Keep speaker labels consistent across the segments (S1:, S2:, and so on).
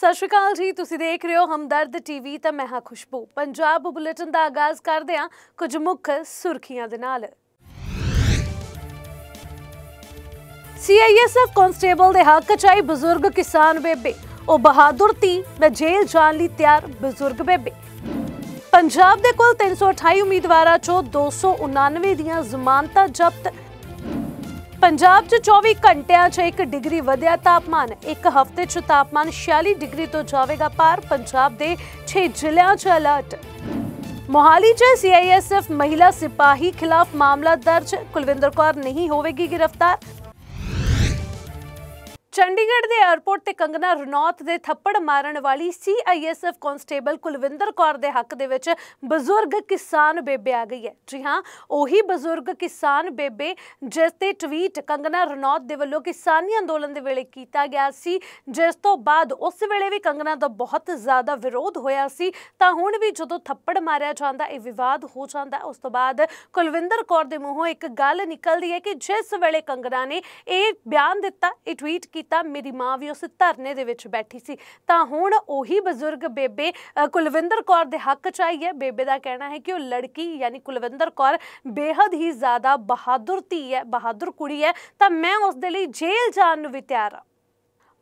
S1: ਸਤਿ ਸ਼੍ਰੀ ਅਕਾਲ ਜੀ ਤੁਸੀਂ ਦੇਖ ਰਹੇ ਹੋ ਹਮਦਰਦ ਟੀਵੀ ਤਾਂ ਮੈਂ ਹਾਂ ਖੁਸ਼ਬੂ ਪੰਜਾਬ ਬੁਲੇਟਿਨ ਦਾ ਆਗਾਜ਼ ਕਰਦੇ ਹਾਂ ਕੁਝ ਮੁੱਖ ਸੁਰਖੀਆਂ ਦੇ ਨਾਲ ਸੀਆਈਐਸਐਫ ਕਨਸਟੇਬਲ ਦੇ ਹੱਕ ਚਾਈ ਬਜ਼ੁਰਗ ਕਿਸਾਨ ਬੇਬੇ ਉਹ ਬਹਾਦਰ ਤੀ ਮੈਂ ਜੇਲ੍ਹ ਜਾਣ ਲਈ ਤਿਆਰ ਬਜ਼ੁਰਗ ਬੇਬੇ ਪੰਜਾਬ ਦੇ ਕੋਲ 328 ਉਮੀਦਵਾਰਾਂ ਚੋਂ 299 ਦੀਆਂ ਜ਼ਮਾਨਤਾਂ ਜ਼ਬਤ ਪੰਜਾਬ 'ਚ 24 ਘੰਟਿਆਂ 'ਚ 1 ਡਿਗਰੀ ਵਧਿਆ ਤਾਪਮਾਨ ਇੱਕ ਹਫ਼ਤੇ 'ਚ ਤਾਪਮਾਨ 46 ਡਿਗਰੀ ਤੋਂ ਜਾਵੇਗਾ ਪਾਰ ਪੰਜਾਬ ਦੇ 6 ਜ਼ਿਲ੍ਹਿਆਂ 'ਚ ਅਲਰਟ ਮੋਹਾਲੀ 'ਚ ਸੀਆਈਐਸਐਫ ਮਹਿਲਾ ਸਿਪਾਹੀ ਖਿਲਾਫ ਮਾਮਲਾ ਦਰਜ ਕੁਲਵਿੰਦਰ ਕੌਰ ਨਹੀਂ ਹੋਵੇਗੀ ਗ੍ਰਿਫਤਾਰ ਚੰਡੀਗੜ੍ਹ ਦੇ 에어ਪੋਰਟ ਤੇ ਕੰਗਨਾ ਰਣੌਤ ਦੇ ਥੱਪੜ ਮਾਰਨ ਵਾਲੀ ਸੀਆਈਐਸਐਫ ਕਨਸਟੇਬਲ ਕੁਲਵਿੰਦਰ ਕੌਰ ਦੇ ਹੱਕ ਦੇ ਵਿੱਚ ਬਜ਼ੁਰਗ ਕਿਸਾਨ ਬੇਬੇ ਆ ਗਈ ਹੈ ਜੀ ਹਾਂ ਉਹੀ ਬਜ਼ੁਰਗ ਕਿਸਾਨ ਬੇਬੇ ਜਿਸ ਤੇ ਟਵੀਟ ਕੰਗਨਾ ਰਣੌਤ ਦੇ ਵੱਲੋਂ ਕਿਸਾਨੀ ਅੰਦੋਲਨ ਦੇ ਵੇਲੇ ਕੀਤਾ ਗਿਆ ਸੀ ਜਿਸ ਤੋਂ ਬਾਅਦ ਉਸ ਵੇਲੇ ਵੀ ਕੰਗਨਾ ਦਾ ਬਹੁਤ ਜ਼ਿਆਦਾ ਵਿਰੋਧ ਹੋਇਆ ਸੀ ਤਾਂ ਹੁਣ ਵੀ ਜਦੋਂ ਥੱਪੜ ਮਾਰਿਆ ਜਾਂਦਾ ਇਹ ਵਿਵਾਦ ਹੋ ਜਾਂਦਾ ਉਸ ਤੋਂ ਬਾਅਦ ਕੁਲਵਿੰਦਰ ਕੌਰ ਦੇ ਮੂੰਹੋਂ ਇੱਕ ਗੱਲ ਨਿਕਲਦੀ ਹੈ ਕਿ ਜਿਸ ਵੇਲੇ ਕੰਗਨਾ ਨੇ ਇਹ ਬਿਆਨ ਦਿੱਤਾ ਇਹ ਟਵੀਟ ਕੀਤਾ ਕੀਤਾ ਮੇਰੀ ਮਾਂ ਵੀ ਉਸ ਧਰਨੇ ਦੇ ਵਿੱਚ ਬੈਠੀ ਸੀ ਤਾਂ ਹੁਣ ਉਹੀ ਬਜ਼ੁਰਗ ਬੇਬੇ ਕੁਲਵਿੰਦਰ ਕੌਰ ਦੇ ਹੱਕ 'ਚ ਆਈ ਹੈ ਬੇਬੇ ਦਾ ਕਹਿਣਾ ਹੈ ਕਿ ਉਹ ਲੜਕੀ ਯਾਨੀ ਕੁਲਵਿੰਦਰ ਕੌਰ ਬੇहद ਹੀ ਜ਼ਿਆਦਾ ਬਹਾਦਰ ਧੀ ਹੈ ਬਹਾਦਰ ਕੁੜੀ ਹੈ ਤਾਂ ਮੈਂ ਉਸ ਦੇ ਲਈ ਜੇਲ੍ਹ ਜਾਣ ਨੂੰ ਵੀ ਤਿਆਰ ਹਾਂ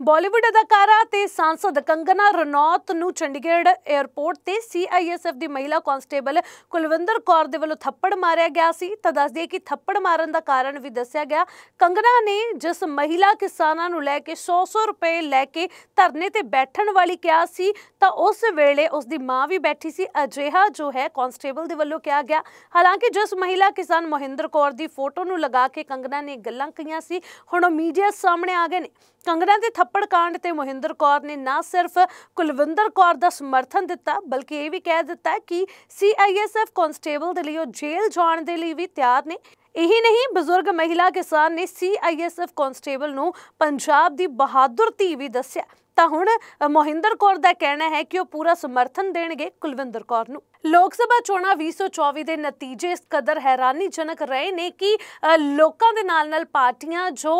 S1: ਬਾਲੀਵੁੱਡ ਅਦਾਕਾਰਾ ਤੇ ਸੰਸਦ ਕੰਗਨਾ ਰਣੌਤ ਨੂੰ ਚੰਡੀਗੜ੍ਹ 에ਅਰਪੋਰਟ ਤੇ ਸੀਆਈਐਸਐਫ ਦੀ ਮਹਿਲਾ ਕਾਂਸਟੇਬਲ ਕੁਲਵਿੰਦਰ ਕੌਰ ਦੇ ਵੱਲੋਂ ਥੱਪੜ ਮਾਰਿਆ ਗਿਆ ਸੀ ਤਾਂ ਦੱਸਦੀ ਹੈ ਕਿ ਥੱਪੜ ਮਾਰਨ ਦਾ ਕਾਰਨ ਵੀ ਦੱਸਿਆ ਗਿਆ ਕੰਗਨਾ ਨੇ ਜਿਸ ਮਹਿਲਾ ਕਿਸਾਨਾਂ ਨੂੰ ਲੈ ਕੇ 100-100 ਰੁਪਏ ਲੈ ਕੇ ਧਰਨੇ ਤੇ ਬੈਠਣ ਵਾਲੀ ਕਿਹਾ ਸੀ ਤਾਂ ਉਸ ਵੇਲੇ ਉਸ ਦੀ ਮਾਂ ਵੀ ਬੈਠੀ ਸੀ ਅਜਿਹਾ ਜੋ ਹੈ ਕਾਂਸਟੇਬਲ ਦੇ ਵੱਲੋਂ ਕਿਹਾ ਗਿਆ ਹਾਲਾਂਕਿ ਜਿਸ ਮਹਿਲਾ ਕਿਸਾਨ ਮਹਿੰਦਰ ਕੌਰ ਦੀ ਫੋਟੋ ਨੂੰ ਲਗਾ ਕੇ ਕੰਗਨਾ ਨੇ ਗੱਲਾਂ ਕਹੀਆਂ ਸੀ ਹੁਣ ਉਹ ਮੀਡੀਆ ਸਾਹਮਣੇ ਆ ਗਏ ਨੇ ਕੰਗਨਾ ਦੇ ਥੱਪੜ ਕਾਂਡ ਤੇ ਮਹਿੰਦਰ ਕੌਰ ਨੇ ਨਾ ਸਿਰਫ ਕੁਲਵਿੰਦਰ ਕੌਰ ਦਾ ਸਮਰਥਨ ਦਿੱਤਾ ਬਲਕਿ ਇਹ ਵੀ ਕਹਿ ਦਿੱਤਾ ਕਿ ਸੀਆਈਐਸਐਫ ਕਨਸਟੇਬਲ ਦੇ ਲਈ ਉਹ ਜੇਲ੍ਹ ਜਾਣ ਦੇ ਲਈ ਵੀ ਤਿਆਰ ਨੇ ਇਹੀ ਨਹੀਂ ਬਜ਼ੁਰਗ ਮਹਿਲਾ ਕਿਸਾਨ ਨੇ ਸੀਆਈਐਸਐਫ ਕਨਸਟੇਬਲ ਨੂੰ ਪੰਜਾਬ ਦੀ ਬਹਾਦਰ ਧੀ ਵੀ ਦੱਸਿਆ ਤਾਂ ਹੁਣ ਮੋਹਿੰਦਰ ਕੌਰ ਦਾ ਕਹਿਣਾ ਹੈ ਕਿ ਉਹ ਪੂਰਾ ਸਮਰਥਨ ਦੇਣਗੇ ਕੁਲਵਿੰਦਰ ਕੌਰ ਨੂੰ ਲੋਕ ਸਭਾ ਚੋਣਾਂ 2024 ਦੇ ਨਤੀਜੇ ਇਸ ਕਦਰ ਹੈਰਾਨੀਜਨਕ ਰਹੇ ਨੇ ਕਿ ਲੋਕਾਂ ਦੇ ਨਾਲ ਨਾਲ ਪਾਰਟੀਆਂ ਜੋ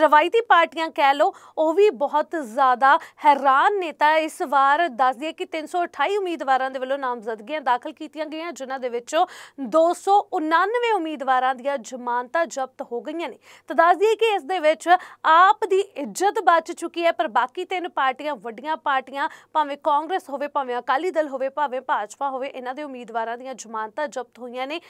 S1: ਰਵਾਇਤੀ ਪਾਰਟੀਆਂ ਕਹਿ ਲੋ ਉਹ ਵੀ ਬਹੁਤ ਜ਼ਿਆਦਾ ਹੈਰਾਨ ਨੇਤਾ ਇਸ ਵਾਰ ਦੱਸਦੇ ਕਿ 328 ਉਮੀਦਵਾਰਾਂ ਦੇ ਵੱਲੋਂ ਨਾਮਜ਼ਦਗੀਆਂ ਦਾਖਲ ਕੀਤੀਆਂ ਗਈਆਂ ਜਿਨ੍ਹਾਂ ਦੇ ਵਿੱਚੋਂ 299 ਉਮੀਦਵਾਰਾਂ ਦੀ ਦੀਆਂ ਜ਼ਮਾਨਤਾਂ ਜ਼ਬਤ ਹੋ ਗਈਆਂ ਨੇ ਤਾਂ ਦੱਸ ਦਈਏ ਕਿ ਇਸ ਦੇ ਵਿੱਚ ਆਪ ਦੀ ਇੱਜ਼ਤ ਬਚ ਚੁੱਕੀ ਹੈ ਪਰ ਬਾਕੀ ਤਿੰਨ ਪਾਰਟੀਆਂ ਵੱਡੀਆਂ ਪਾਰਟੀਆਂ ਭਾਵੇਂ ਕਾਂਗਰਸ ਹੋਵੇ ਭਾਵੇਂ ਅਕਾਲੀ ਦਲ ਹੋਵੇ ਭਾਵੇਂ ਭਾਜਪਾ ਹੋਵੇ ਇਹਨਾਂ ਦੇ ਉਮੀਦਵਾਰਾਂ ਦੀਆਂ ਜ਼ਮਾਨਤਾਂ ਜ਼ਬਤ ਹੋਈਆਂ ਨੇ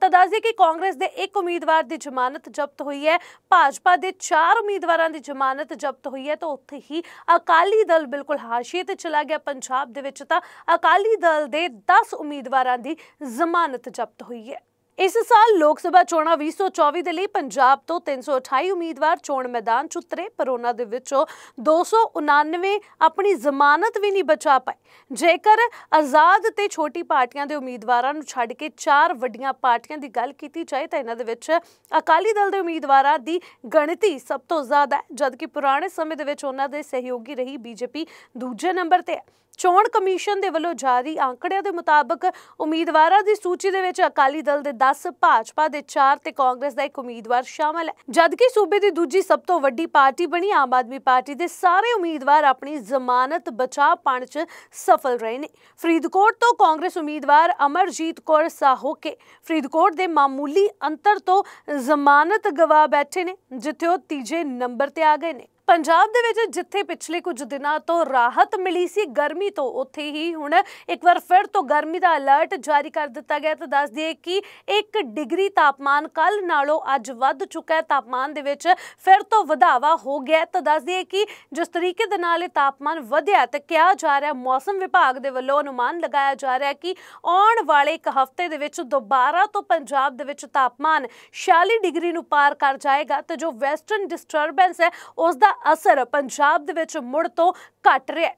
S1: ਤਾਂ ਦੱਸ ਦਈਏ ਕਿ ਕਾਂਗਰਸ ਦੇ ਇੱਕ ਉਮੀਦਵਾਰ ਦੀ ਜ਼ਮਾਨਤ ਜ਼ਬਤ ਹੋਈ ਹੈ ਭਾਜਪਾ ਦੇ ਚਾਰ ਉਮੀਦਵਾਰਾਂ ਦੀ ਜ਼ਮਾਨਤ ਜ਼ਬਤ ਹੋਈ ਹੈ ਤਾਂ ਉੱਥੇ ਹੀ ਅਕਾਲੀ ਦਲ ਬਿਲਕੁਲ ਹਾਸ਼ੀਏ ਤੇ ਚਲਾ ਗਿਆ ਪੰਜਾਬ ਦੇ ਵਿੱਚ ਤਾਂ ਅਕਾਲੀ ਦਲ ਦੇ 10 ਉਮੀਦਵਾਰਾਂ ਦੀ ਜ਼ਮਾਨਤ ਜ਼ਬਤ ਹੋਈ ਹੈ ਇਸ ਸਾਲ ਲੋਕ ਸਭਾ ਚੋਣਾਂ 2024 ਦੇ ਲਈ ਪੰਜਾਬ ਤੋਂ 328 ਉਮੀਦਵਾਰ ਚੋਣ ਮੈਦਾਨ 'ਚ ਉਤਰੇ ਪਰ ਉਹਨਾਂ ਦੇ ਵਿੱਚੋਂ 299 ਆਪਣੀ ਜ਼ਮਾਨਤ ਵੀ ਨਹੀਂ ਬਚਾ ਪਾਏ ਜੇਕਰ ਆਜ਼ਾਦ ਤੇ ਛੋਟੀ ਪਾਰਟੀਆਂ ਦੇ ਉਮੀਦਵਾਰਾਂ ਨੂੰ ਛੱਡ ਕੇ ਚਾਰ ਵੱਡੀਆਂ ਪਾਰਟੀਆਂ ਦੀ ਗੱਲ ਕੀਤੀ ਜਾਏ ਤਾਂ ਇਹਨਾਂ ਦੇ ਵਿੱਚ ਅਕਾਲੀ ਦਲ ਦੇ ਉਮੀਦਵਾਰਾਂ ਦੀ ਗਣਤੀ ਸਭ ਤੋਂ ਜ਼ਿਆਦਾ ਹੈ ਜਦਕਿ ਪੁਰਾਣੇ ਸਮੇਂ ਦੇ ਵਿੱਚ ਉਹਨਾਂ ਦੇ ਸਹਿਯੋਗੀ ਰਹੀ ਬੀਜੇਪੀ ਦੂਜੇ ਨੰਬਰ ਤੇ ਹੈ ਚੋਣ ਕਮਿਸ਼ਨ ਦੇ ਵੱਲੋਂ ਜਾਰੀ ਅੰਕੜਿਆਂ ਦੇ ਮੁਤਾਬਕ ਉਮੀਦਵਾਰਾਂ ਦੀ ਸੂਚੀ ਦੇ ਵਿੱਚ ਅਕਾਲੀ ਦਲ ਦੇ 10 ਭਾਜਪਾ ਦੇ 4 ਤੇ ਕਾਂਗਰਸ ਦਾ ਇੱਕ ਉਮੀਦਵਾਰ ਸ਼ਾਮਲ ਹੈ ਜਦਕਿ ਸੂਬੇ ਦੀ ਦੂਜੀ ਸਭ ਤੋਂ ਵੱਡੀ ਪਾਰਟੀ ਬਣੀ ਆਮ ਆਦਮੀ ਪਾਰਟੀ ਦੇ ਸਾਰੇ ਉਮੀਦਵਾਰ ਆਪਣੀ ਜ਼ਮਾਨਤ ਬਚਾ ਪਾਣ 'ਚ ਸਫਲ ਰਹੇ ਨੇ ਫਰੀਦਕੋਟ ਤੋਂ ਕਾਂਗਰਸ ਉਮੀਦਵਾਰ ਅਮਰਜੀਤ ਕੌਰ ਸਾਹੋਕੇ ਫਰੀਦਕੋਟ ਦੇ ਮਾਮੂਲੀ ਅੰਤਰ ਤੋਂ ਜ਼ਮਾਨਤ ਗਵਾ ਬੈਠੇ ਨੇ ਜਿੱਥੇ ਉਹ ਤੀਜੇ ਨੰਬਰ ਤੇ ਆ ਗਏ ਨੇ ਪੰਜਾਬ ਦੇ ਵਿੱਚ ਜਿੱਥੇ ਪਿਛਲੇ ਕੁਝ ਦਿਨਾਂ ਤੋਂ ਰਾਹਤ ਮਿਲੀ ਸੀ ਗਰਮੀ ਤੋਂ ਉੱਥੇ ਹੀ ਹੁਣ ਇੱਕ ਵਾਰ ਫਿਰ ਤੋਂ ਗਰਮੀ ਦਾ ਅਲਰਟ ਜਾਰੀ ਕਰ ਦਿੱਤਾ ਗਿਆ ਤਾਂ ਦੱਸ ਦਈਏ ਕਿ 1 ਡਿਗਰੀ ਤਾਪਮਾਨ ਕੱਲ ਨਾਲੋਂ ਅੱਜ ਵੱਧ ਚੁੱਕਾ ਹੈ ਤਾਪਮਾਨ ਦੇ ਵਿੱਚ ਫਿਰ ਤੋਂ ਵਧਾਵਾ ਹੋ ਗਿਆ ਤਾਂ ਦੱਸ ਦਈਏ ਕਿ ਜਿਸ ਤਰੀਕੇ ਦੇ ਨਾਲ ਇਹ ਤਾਪਮਾਨ ਵਧਿਆ ਤਾਂ ਕਿਹਾ ਜਾ ਰਿਹਾ ਮੌਸਮ ਵਿਭਾਗ ਦੇ ਵੱਲੋਂ ਅਨੁਮਾਨ ਲਗਾਇਆ ਜਾ ਰਿਹਾ ਕਿ ਆਉਣ ਵਾਲੇ ਇੱਕ ਹਫ਼ਤੇ ਦੇ ਵਿੱਚ ਦੁਬਾਰਾ ਤੋਂ ਪੰਜਾਬ ਦੇ ਵਿੱਚ ਤਾਪਮਾਨ 46 ਡਿਗਰੀ ਨੂੰ ਪਾਰ ਕਰ ਜਾਏਗਾ ਤਾਂ ਜੋ ਵੈਸਟਰਨ ਡਿਸਟਰਬੈਂਸ ਹੈ ਉਸ ਦਾ ਅਸਰ ਪੰਜਾਬ ਦੇ ਵਿੱਚ ਮੁੜ ਤੋਂ ਘਟ ਰਿਹਾ ਹੈ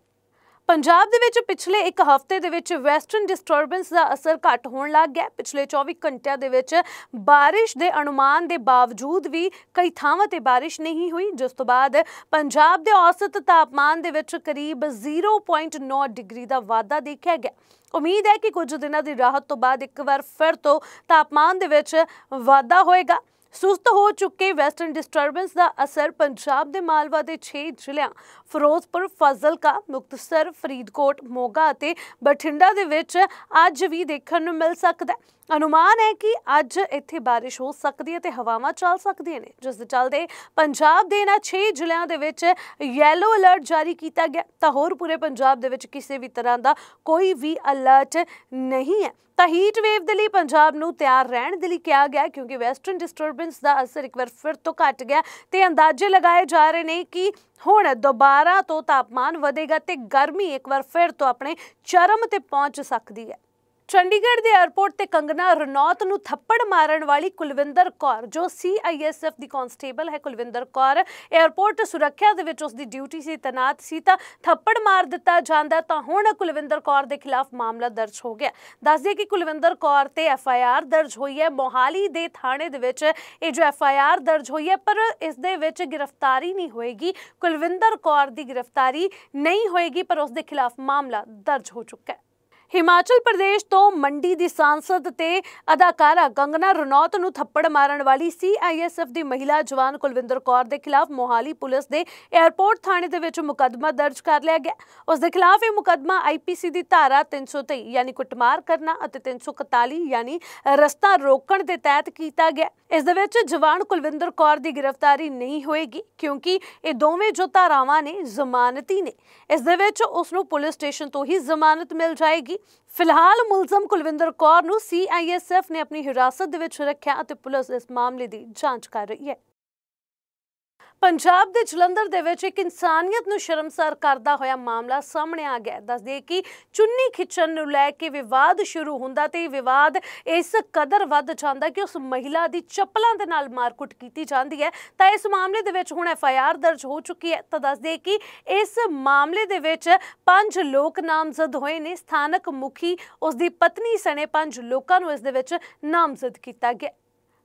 S1: ਪੰਜਾਬ ਦੇ ਵਿੱਚ ਪਿਛਲੇ ਇੱਕ ਹਫ਼ਤੇ ਦੇ ਵਿੱਚ ਵੈਸਟਰਨ ਡਿਸਟਰਬੈਂਸ ਦਾ ਅਸਰ ਘਟ ਹੋਣ ਲੱਗ ਗਿਆ ਪਿਛਲੇ 24 ਘੰਟਿਆਂ ਦੇ ਵਿੱਚ بارش ਦੇ ਅਨੁਮਾਨ ਦੇ ਬਾਵਜੂਦ ਵੀ ਕਈ ਥਾਵਾਂ ਤੇ بارش ਨਹੀਂ ਹੋਈ ਜਿਸ ਤੋਂ ਬਾਅਦ ਪੰਜਾਬ ਦੇ ਔਸਤ ਤਾਪਮਾਨ ਦੇ ਵਿੱਚ ਕਰੀਬ 0.9 ਡਿਗਰੀ ਦਾ ਵਾਧਾ ਦੇਖਿਆ ਗਿਆ ਉਮੀਦ ਹੈ ਕਿ ਕੁਝ ਦਿਨਾਂ ਦੀ ਰਾਹਤ ਤੋਂ ਬਾਅਦ ਇੱਕ ਵਾਰ ਫਿਰ ਤੋਂ ਤਾਪਮਾਨ ਦੇ ਵਿੱਚ ਵਾਧਾ ਹੋਏਗਾ ਸੁਸਤ ਹੋ ਚੁੱਕੇ ਵੈਸਟਰਨ ਡਿਸਟਰਬੈਂਸ ਦਾ ਅਸਰ ਪੰਜਾਬ ਦੇ ਮਾਲਵਾ ਦੇ 6 ਜ਼ਿਲ੍ਹਿਆਂ ਫਿਰੋਜ਼ਪੁਰ ਫਾਜ਼ਲਕਾ ਮੁਕਤਸਰ ਫਰੀਦਕੋਟ ਮੋਗਾ ਅਤੇ ਬਠਿੰਡਾ ਦੇ ਵਿੱਚ ਅੱਜ ਵੀ ਦੇਖਣ ਨੂੰ ਮਿਲ ਸਕਦਾ ਹੈ ਅਨੁਮਾਨ ਹੈ ਕਿ ਅੱਜ ਇੱਥੇ بارش ਹੋ ਸਕਦੀ ਹੈ ਤੇ ਹਵਾਵਾਂ ਚੱਲ ਸਕਦੀਆਂ ਨੇ ਜਿਸ ਦੇ ਚੱਲਦੇ ਪੰਜਾਬ ਦੇ ਇਹਨਾਂ 6 ਜ਼ਿਲ੍ਹਿਆਂ ਦੇ ਵਿੱਚ ਯੈਲੋ ਅਲਰਟ ਜਾਰੀ ਕੀਤਾ ਗਿਆ ਤਾਂ ਹੋਰ ਪੂਰੇ ਪੰਜਾਬ ਦੇ ਵਿੱਚ ਕਿਸੇ ਵੀ ਤਰ੍ਹਾਂ ਦਾ ਕੋਈ ਵੀ ਅਲਰਟ ਨਹੀਂ ਹੈ ਤਾਂ ਹੀਟ ਵੇਵ ਦੇ ਲਈ ਪੰਜਾਬ ਨੂੰ ਤਿਆਰ ਰਹਿਣ ਦੇ ਲਈ ਕਿਹਾ ਗਿਆ ਕਿਉਂਕਿ ਵੈਸਟਰਨ ਡਿਸਟਰਬੈਂਸ ਦਾ ਅਸਰ ਇੱਕ ਵਾਰ ਫਿਰ ਤੋਂ ਘਟ ਗਿਆ ਤੇ ਅੰਦਾਜ਼ੇ ਲਗਾਏ ਜਾ ਰਹੇ ਨੇ ਕਿ ਹੁਣ ਦੁਬਾਰਾ ਤੋਂ ਤਾਪਮਾਨ ਵਧੇਗਾ ਤੇ ਗਰਮੀ ਇੱਕ ਵਾਰ ਫਿਰ ਤੋਂ ਆਪਣੇ ਚਰਮ ਤੇ ਪਹੁੰਚ ਸਕਦੀ ਹੈ ਚੰਡੀਗੜ੍ਹ ਦੇ 에어ਪੋਰਟ ਤੇ ਕੰਗਨਾ ਰਨੌਤ ਨੂੰ ਥੱਪੜ ਮਾਰਨ ਵਾਲੀ ਕੁਲਵਿੰਦਰ ਕੌਰ ਜੋ ਸੀਆਈਐਸਐਫ ਦੀ ਕਨਸਟੇਬਲ ਹੈ ਕੁਲਵਿੰਦਰ ਕੌਰ 에어ਪੋਰਟ ਸੁਰੱਖਿਆ ਦੇ ਵਿੱਚ ਉਸ ਦੀ ਡਿਊਟੀ ਸੀ ਤਨਾਤ ਸੀ ਤਾਂ ਥੱਪੜ ਮਾਰ ਦਿੱਤਾ ਜਾਂਦਾ ਤਾਂ ਹੁਣ ਕੁਲਵਿੰਦਰ ਕੌਰ ਦੇ ਖਿਲਾਫ ਮਾਮਲਾ ਦਰਜ ਹੋ ਗਿਆ ਦੱਸ ਦਈਏ ਕਿ ਕੁਲਵਿੰਦਰ ਕੌਰ ਤੇ ਐਫਆਈਆਰ ਦਰਜ ਹੋਈ ਹੈ ਮੋਹਾਲੀ ਦੇ ਥਾਣੇ ਦੇ ਵਿੱਚ ਇਹ ਜੋ ਐਫਆਈਆਰ ਦਰਜ ਹੋਈ ਹੈ ਪਰ ਇਸ ਦੇ ਵਿੱਚ ਗ੍ਰਿਫਤਾਰੀ ਨਹੀਂ ਹੋਏਗੀ ਕੁਲਵਿੰਦਰ ਕੌਰ ਦੀ ਗ੍ਰਿਫਤਾਰੀ ਨਹੀਂ ਹੋਏਗੀ ਪਰ ਉਸ ਦੇ ਖਿਲਾਫ ਮਾਮਲਾ ਦਰਜ ਹੋ ਚੁੱਕਾ ਹੈ ਹਿਮਾਚਲ ਪ੍ਰਦੇਸ਼ ਤੋਂ ਮੰਡੀ ਦੀ ਸਾਂਸਦ ਤੇ ਅਦਾਕਾਰਾ ਗੰਗਨਾ ਰਣੌਤ ਨੂੰ ਥੱਪੜ ਮਾਰਨ ਵਾਲੀ ਸੀਆਈਐਸਐਫ ਦੀ ਮਹਿਲਾ ਜਵਾਨ ਕੁਲਵਿੰਦਰ ਕੌਰ ਦੇ ਖਿਲਾਫ ਮੋਹਾਲੀ ਪੁਲਿਸ ਦੇ 에ਅਰਪੋਰਟ ਥਾਣੇ ਦੇ ਵਿੱਚ ਮੁਕਦਮਾ ਦਰਜ ਕਰ ਲਿਆ ਗਿਆ ਉਸ ਦੇ ਖਿਲਾਫ ਇਹ ਮੁਕਦਮਾ ਆਈਪੀਸੀ ਦੀ ਧਾਰਾ 323 ਯਾਨੀ ਕੁੱਟਮਾਰ ਕਰਨਾ ਅਤੇ 341 ਯਾਨੀ ਰਸਤਾ ਰੋਕਣ ਦੇ ਤਹਿਤ ਕੀਤਾ ਗਿਆ ਇਸ ਦੇ ਵਿੱਚ ਜਵਾਨ ਕੁਲਵਿੰਦਰ ਕੌਰ ਦੀ ਗ੍ਰਿਫਤਾਰੀ ਨਹੀਂ ਹੋਏਗੀ ਕਿਉਂਕਿ ਇਹ ਦੋਵੇਂ ਜੋ ਧਾਰਾਵਾਂ ਨੇ ਜ਼ਮਾਨਤੀ ਨੇ ਇਸ ਦੇ ਵਿੱਚ ਉਸ ਨੂੰ ਪੁਲਿਸ ਸਟੇਸ਼ਨ ਤੋਂ ਹੀ ਜ਼ਮਾਨਤ ਮਿਲ ਜਾਏਗੀ ਫਿਲਹਾਲ ਮੁਲਜ਼ਮ ਕੁਲਵਿੰਦਰ ਕੌਰ ਨੂੰ ਸੀਆਈਐਸਐਫ ਨੇ ਆਪਣੀ ਹਿਰਾਸਤ ਦੇ ਵਿੱਚ ਰੱਖਿਆ ਅਤੇ ਪੁਲਿਸ ਇਸ ਮਾਮਲੇ ਦੀ ਜਾਂਚ ਕਰ ਰਹੀ ਹੈ ਪੰਜਾਬ ਦੇ ਜਲੰਧਰ ਦੇ ਵਿੱਚ ਇੱਕ ਇਨਸਾਨੀਅਤ ਨੂੰ ਸ਼ਰਮਸਾਰ ਕਰਦਾ ਹੋਇਆ ਮਾਮਲਾ ਸਾਹਮਣੇ ਆ ਗਿਆ ਦੱਸਦੇ ਕਿ ਚੁੰਨੀ ਖਿੱਚਣ ਨੂੰ ਲੈ ਕੇ ਵਿਵਾਦ ਸ਼ੁਰੂ ਹੁੰਦਾ ਤੇ ਵਿਵਾਦ ਇਸ ਕਦਰ ਵੱਧ ਜਾਂਦਾ ਕਿ ਉਸ ਮਹਿਲਾ ਦੀ ਚੱਪਲਾਂ ਦੇ ਨਾਲ ਮਾਰਕੁੱਟ ਕੀਤੀ ਜਾਂਦੀ ਹੈ ਤਾਂ ਇਸ ਮਾਮਲੇ ਦੇ ਵਿੱਚ ਹੁਣ ਐਫ ਆਈ ਆਰ ਦਰਜ ਹੋ ਚੁੱਕੀ ਹੈ ਤਾਂ ਦੱਸਦੇ ਕਿ ਇਸ ਮਾਮਲੇ ਦੇ ਵਿੱਚ ਪੰਜ ਲੋਕ ਨਾਮਜ਼ਦ ਹੋਏ ਨੇ ਸਥਾਨਕ ਮੁਖੀ ਉਸ ਦੀ ਪਤਨੀ ਸਣੇ ਪੰਜ ਲੋਕਾਂ ਨੂੰ ਇਸ ਦੇ ਵਿੱਚ ਨਾਮਜ਼ਦ ਕੀਤਾ ਗਿਆ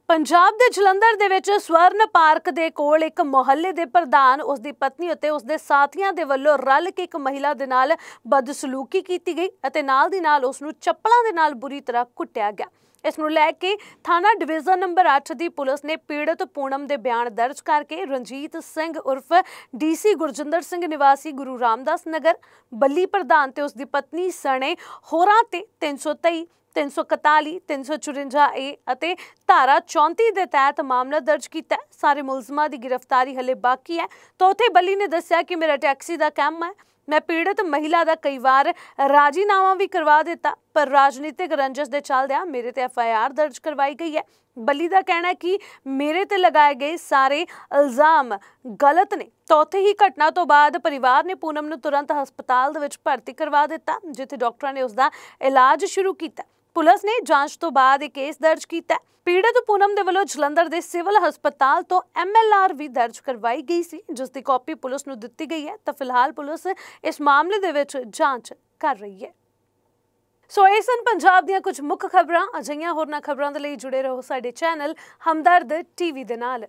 S1: ਪੰਜਾਬ ਦੇ ਜਲੰਧਰ ਦੇ ਵਿੱਚ ਸਵਰਨ ਪਾਰਕ ਦੇ ਕੋਲ ਇੱਕ ਮੁਹੱਲੇ ਦੇ ਪ੍ਰਧਾਨ ਉਸ ਦੀ ਪਤਨੀ ਅਤੇ ਉਸ ਦੇ ਸਾਥੀਆਂ ਦੇ ਵੱਲੋਂ ਰਲ ਕੇ ਇੱਕ ਮਹਿਲਾ ਦੇ ਨਾਲ ਬਦਸਲੂਕੀ ਕੀਤੀ ਗਈ ਅਤੇ ਨਾਲ ਦੀ ਨਾਲ ਉਸ ਨੂੰ ਚੱਪਲਾਂ ਦੇ ਨਾਲ ਬੁਰੀ ਤਰ੍ਹਾਂ ਕੁੱਟਿਆ ਗਿਆ ਇਸ ਨੂੰ ਲੈ ਕੇ ਥਾਣਾ ਡਿਵੀਜ਼ਨ ਨੰਬਰ 8 ਦੀ ਪੁਲਿਸ ਨੇ ਪੀੜਤ ਪੂਨਮ ਦੇ ਬਿਆਨ ਦਰਜ ਕਰਕੇ ਰਣਜੀਤ ਸਿੰਘ ਉਰਫ ਡੀਸੀ ਗੁਰਜਿੰਦਰ ਸਿੰਘ ਨਿਵਾਸੀ ਗੁਰੂ ਰਾਮਦਾਸ ਨਗਰ ਬੱਲੀ ਪ੍ਰਧਾਨ ਤੇ ਉਸ ਦੀ ਪਤਨੀ ਸਣੇ ਹੋਰਾਂ ਤੇ 323 341 354 ਏ ਅਤੇ ਧਾਰਾ 34 ਦੇ ਤਹਿਤ ਮਾਮਲਾ ਦਰਜ ਕੀਤਾ ਸਾਰੇ ਮੁਲਜ਼ਮਾਂ ਦੀ ਗ੍ਰਿਫਤਾਰੀ ਹਲੇ ਬਾਕੀ ਹੈ ਤਾਂ ਉਥੇ ਬੱਲੀ ਨੇ ਦੱਸਿਆ ਕਿ ਮੇਰਾ ਟੈਕਸੀ ਦਾ ਕੰਮ ਹੈ ਮੈਂ ਪੀੜਤ ਮਹਿਲਾ ਦਾ ਕਈ ਵਾਰ ਰਾਜੀਨਾਮਾ ਵੀ ਕਰਵਾ ਦਿੱਤਾ ਪਰ ਰਾਜਨੀਤਿਕ ਰੰਜਸ ਦੇ ਚੱਲਦਿਆਂ ਮੇਰੇ ਤੇ ਐਫ ਆਈ ਆਰ ਦਰਜ ਕਰਵਾਈ ਗਈ ਹੈ ਬੱਲੀ ਦਾ ਕਹਿਣਾ ਹੈ ਕਿ ਮੇਰੇ ਤੇ ਲਗਾਏ ਗਏ ਸਾਰੇ ਇਲਜ਼ਾਮ ਗਲਤ ਨੇ ਤਾਂ ਹੀ ਘਟਨਾ ਤੋਂ ਬਾਅਦ ਪਰਿਵਾਰ ਨੇ ਪੂਨਮ ਨੂੰ ਤੁਰੰਤ ਹਸਪਤਾਲ ਦੇ ਵਿੱਚ ਭਰਤੀ ਕਰਵਾ ਦਿੱਤਾ ਜਿੱਥੇ ਡਾਕਟਰਾਂ ਨੇ ਉਸ ਦਾ ਇਲਾਜ ਸ਼ੁਰੂ ਕੀਤਾ ਪੁਲਿਸ ਨੇ ਜਾਂਚ ਤੋਂ ਬਾਅਦ ਇਹ ਕੇਸ ਦਰਜ ਕੀਤਾ ਪੀੜਤ ਪੂਨਮ ਦੇ ਵੱਲੋਂ ਜਲੰਧਰ ਦੇ ਸਿਵਲ ਹਸਪਤਾਲ ਤੋਂ ਐਮਐਲਆਰ ਵੀ ਦਰਜ ਕਰਵਾਈ ਗਈ ਸੀ ਜਿਸ ਦੀ ਕਾਪੀ ਪੁਲਿਸ ਨੂੰ ਦਿੱਤੀ ਗਈ ਹੈ ਤਾਂ ਫਿਲਹਾਲ ਪੁਲਿਸ ਇਸ ਮਾਮਲੇ ਦੇ ਵਿੱਚ ਜਾਂਚ ਕਰ ਰਹੀ ਹੈ ਸੋ ਇਹ ਸਨ ਪੰਜਾਬ ਦੀਆਂ ਕੁਝ ਮੁੱਖ ਖਬਰਾਂ ਅਜਈਆਂ ਹੋਰਨਾਂ ਖਬਰਾਂ ਦੇ ਲਈ ਜੁੜੇ ਰਹੋ ਸਾਡੇ ਚੈਨਲ ਹਮਦਰਦ ਟੀਵੀ ਦੇ ਨਾਲ